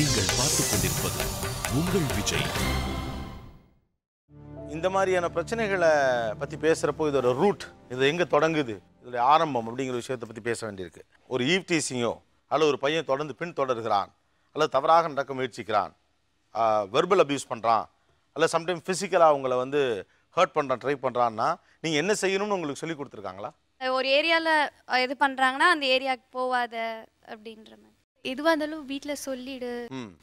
நீங்கள் பார்த்துக் கொண்டிருப்பது உங்கள் விஜய் இந்த மாதிரியான பிரச்சனைகளை பற்றி பேசுகிறப்போ இதோட ரூட் இது எங்கே தொடங்குது இதில் ஆரம்பம் அப்படிங்கிற விஷயத்தை பற்றி பேச வேண்டியிருக்கு ஒரு ஈவ் டீசிங்கோ அல்லது ஒரு பையன் தொடர்ந்து பின் தொடர்கிறான் அல்லது தவறாக நடக்க முயற்சிக்கிறான் வெர்பல் அப்யூஸ் பண்ணுறான் அல்ல சம்டைம் ஃபிசிக்கலாக அவங்கள வந்து ஹர்ட் பண்ணுறான் ட்ரை பண்ணுறான்னா நீங்கள் என்ன செய்யணும்னு உங்களுக்கு சொல்லி கொடுத்துருக்காங்களா ஒரு ஏரியாவில் இது பண்ணுறாங்கன்னா அந்த ஏரியாவுக்கு போவாத அப்படின்ற மாதிரி எதுவா இருந்தாலும் வீட்ல சொல்லிடு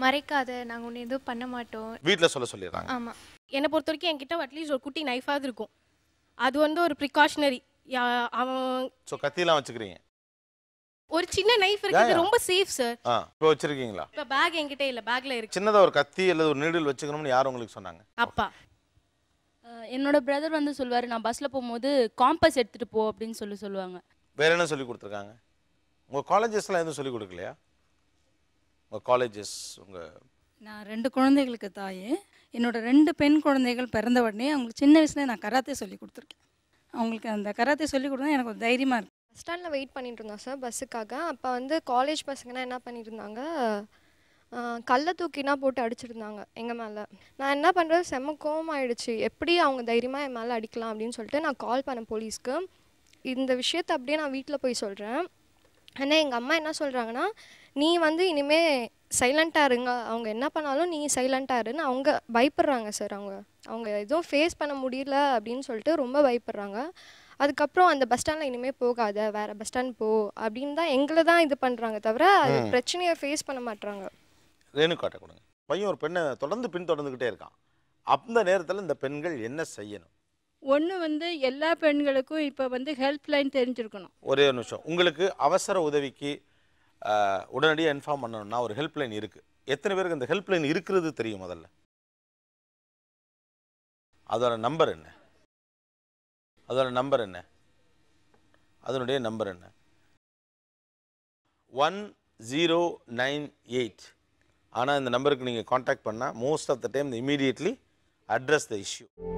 மறைக்காத நாங்க ஒண்ணு எதுவும் பண்ண மாட்டோம் வீட்ல சொல்ல சொல்லிடுறாங்க ஆமா என்னை பொறுத்த வரைக்கும் என்கிட்ட அட்லீஸ்ட் ஒரு குட்டி நைஃபாவது இருக்கும் அது வந்து ஒரு ப்ரிகாஷனரி அவன் ஸோ கத்தியெல்லாம் வச்சுக்கிறீங்க ஒரு சின்ன நைஃப் இருக்கு ரொம்ப சேஃப் சார் இப்போ வச்சிருக்கீங்களா இப்போ பேக் என்கிட்ட இல்ல பேக்ல இருக்கு சின்னதா ஒரு கத்தி அல்லது ஒரு நீடில் வச்சுக்கணும்னு யார் உங்களுக்கு சொன்னாங்க அப்பா என்னோட பிரதர் வந்து சொல்வாரு நான் பஸ்ல போகும்போது காம்பஸ் எடுத்துட்டு போ அப்படின்னு சொல்லி சொல்லுவாங்க வேற என்ன சொல்லி கொடுத்துருக்காங்க உங்க காலேஜஸ்லாம் எதுவும் சொல்லி கொடுக்கலையா உங்கள் காலேஜஸ் உங்கள் நான் ரெண்டு குழந்தைகளுக்கு தாய் என்னோட ரெண்டு பெண் குழந்தைகள் பிறந்த உடனே அவங்களுக்கு சின்ன வயசுல நான் கராத்தே சொல்லி கொடுத்துருக்கேன் அவங்களுக்கு அந்த கராத்தே சொல்லி கொடுத்தா எனக்கு ஒரு தைரியமாக இருக்குது பஸ் ஸ்டாண்டில் வெயிட் பண்ணிட்டு இருந்தோம் சார் பஸ்ஸுக்காக அப்போ வந்து காலேஜ் பசங்கன்னா என்ன பண்ணியிருந்தாங்க இருந்தாங்க கல்லை தூக்கினா போட்டு அடிச்சிருந்தாங்க எங்கள் மேலே நான் என்ன பண்ணுறது செம்ம கோவம் ஆயிடுச்சு எப்படி அவங்க தைரியமாக என் மேலே அடிக்கலாம் அப்படின்னு சொல்லிட்டு நான் கால் பண்ணேன் போலீஸ்க்கு இந்த விஷயத்தை அப்படியே நான் வீட்டில் போய் சொல்கிறேன் ஆனால் எங்கள் அம்மா என்ன சொல்கிறாங்கன்னா நீ வந்து இனிமேல் சைலண்ட்டாக இருங்க அவங்க என்ன பண்ணாலும் நீ சைலண்ட்டாக இருன்னு அவங்க பயப்படுறாங்க சார் அவங்க அவங்க எதுவும் ஃபேஸ் பண்ண முடியல அப்படின்னு சொல்லிட்டு ரொம்ப பயப்படுறாங்க அதுக்கப்புறம் அந்த பஸ் ஸ்டாண்டில் இனிமேல் போகாத வேறு பஸ் ஸ்டாண்ட் போ அப்படின்னு தான் எங்களை தான் இது பண்ணுறாங்க தவிர அது பிரச்சனையை ஃபேஸ் பண்ண மாட்டுறாங்க ரேணுகாட்ட கொடுங்க பையன் ஒரு பெண்ணை தொடர்ந்து தொடர்ந்துக்கிட்டே இருக்கான் அந்த நேரத்தில் இந்த பெண்கள் என்ன செய்யணும் ஒன்று வந்து எல்லா பெண்களுக்கும் இப்போ வந்து ஹெல்ப் லைன் தெரிஞ்சிருக்கணும் ஒரே நிமிஷம் உங்களுக்கு அவசர உதவிக்கு உடனடியாக இன்ஃபார்ம் பண்ணணும்னா ஒரு ஹெல்ப்லைன் இருக்குது எத்தனை பேருக்கு அந்த ஹெல்ப்லைன் இருக்கிறது தெரியும் முதல்ல அதோட நம்பர் என்ன அதோட நம்பர் என்ன அதனுடைய நம்பர் என்ன ஒன் ஜீரோ நைன் எயிட் ஆனால் இந்த நம்பருக்கு நீங்கள் காண்டாக்ட் பண்ணால் most of the time immediately address the issue